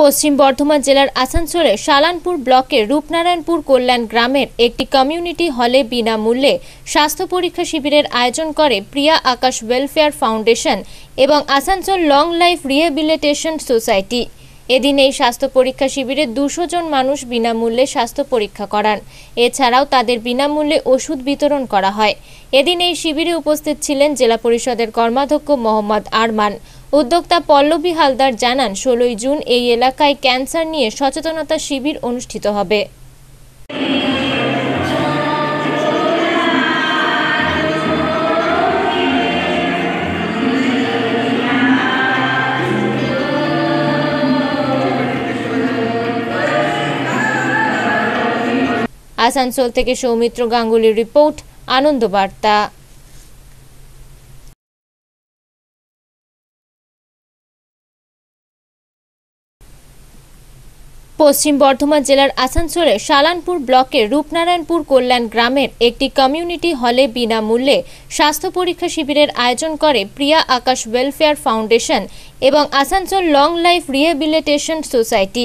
পশ্চিম বর্ধমান জেলার আসানসোলে শালানপুর ব্লকের রূপনারায়ণপুর কল্যাণ গ্রামের একটি কমিউনিটি হলে বিনামূল্যে স্বাস্থ্য পরীক্ষা শিবিরের আয়োজন করে প্রিয়া আকাশ ওয়েলফেয়ার ফাউন্ডেশন এবং Asansol long life rehabilitation society এদিন এই স্বাস্থ্য পরীক্ষা শিবিরে দুশো জন মানুষ বিনামূল্যে স্বাস্থ্য পরীক্ষা করান এছাড়াও তাদের বিনামূল্যে ওষুধ বিতরণ করা হয় এদিন এই শিবিরে উপস্থিত ছিলেন জেলা পরিষদের কর্মাধ্যক্ষ মোহাম্মদ আরমান উদ্যোক্তা পল্লবী হালদার জানান ষোলোই জুন এই এলাকায় ক্যান্সার নিয়ে সচেতনতা শিবির অনুষ্ঠিত হবে আসানসোল থেকে সৌমিত্র গাঙ্গুলির রিপোর্ট আনন্দ বার্তা পশ্চিম বর্ধমান জেলার আসানসোলে শালানপুর ব্লকের রূপনারায়ণপুর কল্যাণ গ্রামের একটি কমিউনিটি হলে বিনামূল্যে স্বাস্থ্য পরীক্ষা শিবিরের আয়োজন করে প্রিয়া আকাশ ওয়েলফেয়ার ফাউন্ডেশন এবং Asansol long life rehabilitation society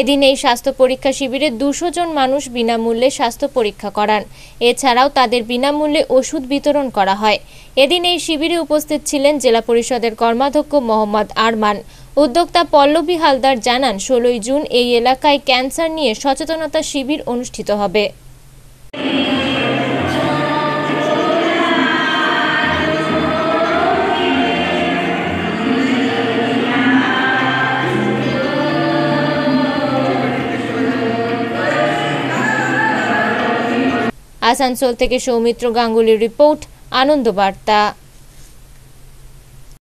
এদিন এই স্বাস্থ্য পরীক্ষা শিবিরে দুশো জন মানুষ বিনামূল্যে স্বাস্থ্য পরীক্ষা করান এছাড়াও তাদের বিনামূল্যে ওষুধ বিতরণ করা হয় এদিন এই শিবিরে উপস্থিত ছিলেন জেলা পরিষদের কর্মাধ্যক্ষ মোহাম্মদ আরমান উদ্যোক্তা পল্লবী হালদার জানান ষোলোই জুন এই এলাকায় ক্যান্সার নিয়ে সচেতনতা শিবির অনুষ্ঠিত হবে আসানসোল থেকে সৌমিত্র গাঙ্গুলির রিপোর্ট আনন্দবার্তা